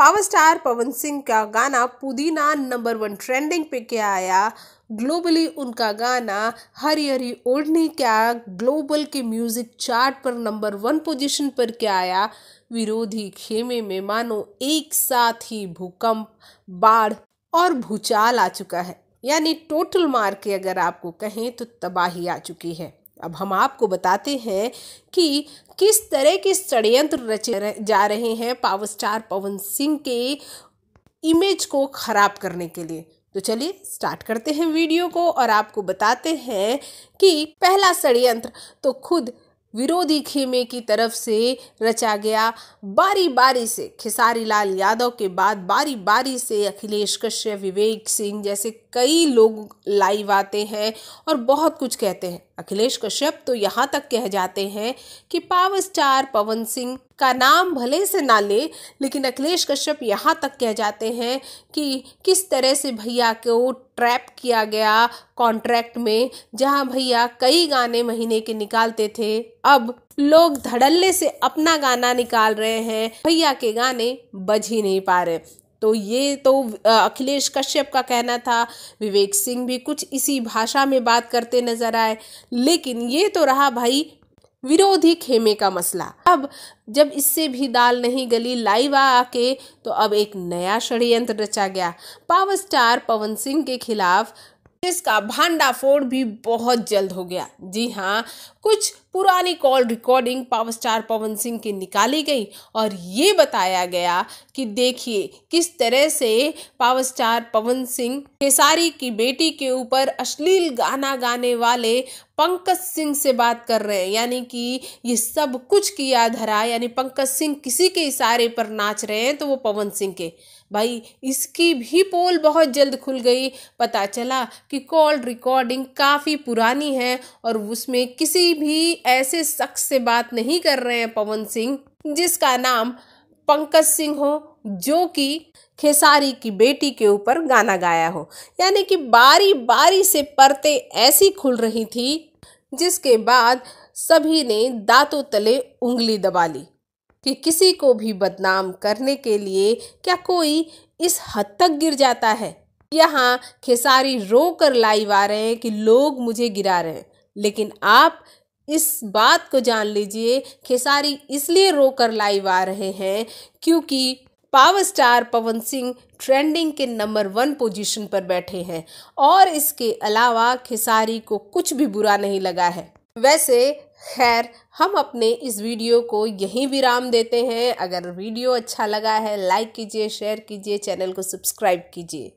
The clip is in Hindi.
पावर स्टार पवन सिंह का गाना पुदीना नंबर वन ट्रेंडिंग पे क्या आया ग्लोबली उनका गाना हरी हरी ओढ़नी क्या ग्लोबल के म्यूज़िक चार्ट पर नंबर वन पोजीशन पर क्या आया विरोधी खेमे में मानो एक साथ ही भूकंप बाढ़ और भूचाल आ चुका है यानी टोटल मार के अगर आपको कहें तो तबाही आ चुकी है अब हम आपको बताते हैं कि किस तरह के षडयंत्र रचे जा रहे हैं पावर स्टार पवन सिंह के इमेज को ख़राब करने के लिए तो चलिए स्टार्ट करते हैं वीडियो को और आपको बताते हैं कि पहला षडयंत्र तो खुद विरोधी खेमे की तरफ से रचा गया बारी बारी से खेसारी लाल यादव के बाद बारी बारी से अखिलेश कश्यप विवेक सिंह जैसे कई लोग लाइव आते हैं और बहुत कुछ कहते हैं अखिलेश कश्यप तो यहाँ तक कह जाते हैं कि पावर स्टार पवन सिंह का नाम भले से ना ले लेकिन अखिलेश कश्यप यहाँ तक कह जाते हैं कि किस तरह से भैया को ट्रैप किया गया कॉन्ट्रैक्ट में जहाँ भैया कई गाने महीने के निकालते थे अब लोग धड़ल्ले से अपना गाना निकाल रहे हैं भैया के गाने बज ही नहीं पा रहे तो ये तो अखिलेश कश्यप का कहना था विवेक सिंह भी कुछ इसी भाषा में बात करते नजर आए लेकिन ये तो रहा भाई विरोधी खेमे का मसला अब जब इससे भी दाल नहीं गली लाइव आके तो अब एक नया षड्यंत्र रचा गया पावर स्टार पवन सिंह के खिलाफ इसका भांडाफोड़ भी बहुत जल्द हो गया जी हाँ कुछ पुरानी call recording power star Pawan Singh की निकाली गई और ये बताया गया कि देखिए किस तरह से पावर स्टार पवन सिंह खेसारी की बेटी के ऊपर अश्लील गाना गाने वाले पंकज सिंह से बात कर रहे हैं यानी कि ये सब कुछ किया धरा यानी पंकज सिंह किसी के इशारे पर नाच रहे हैं तो वो पवन सिंह के भाई इसकी भी पोल बहुत जल्द खुल गई पता चला कि कॉल रिकॉर्डिंग काफ़ी पुरानी है और उसमें किसी भी ऐसे शख्स से बात नहीं कर रहे हैं पवन सिंह जिसका नाम पंकज सिंह हो जो कि खेसारी की बेटी के ऊपर गाना गाया हो यानी कि बारी बारी से परतें ऐसी खुल रही थी जिसके बाद सभी ने दांतों तले उंगली दबा ली कि किसी को भी बदनाम करने के लिए क्या कोई इस हद तक गिर जाता है यहाँ खेसारी रो कर लाइव आ रहे हैं कि लोग मुझे गिरा रहे हैं लेकिन आप इस बात को जान लीजिए खेसारी इसलिए रो कर लाइव आ रहे हैं क्योंकि power star Pawan Singh trending के नंबर वन पोजीशन पर बैठे हैं और इसके अलावा खेसारी को कुछ भी बुरा नहीं लगा है वैसे खैर हम अपने इस वीडियो को यहीं विराम देते हैं अगर वीडियो अच्छा लगा है लाइक कीजिए शेयर कीजिए चैनल को सब्सक्राइब कीजिए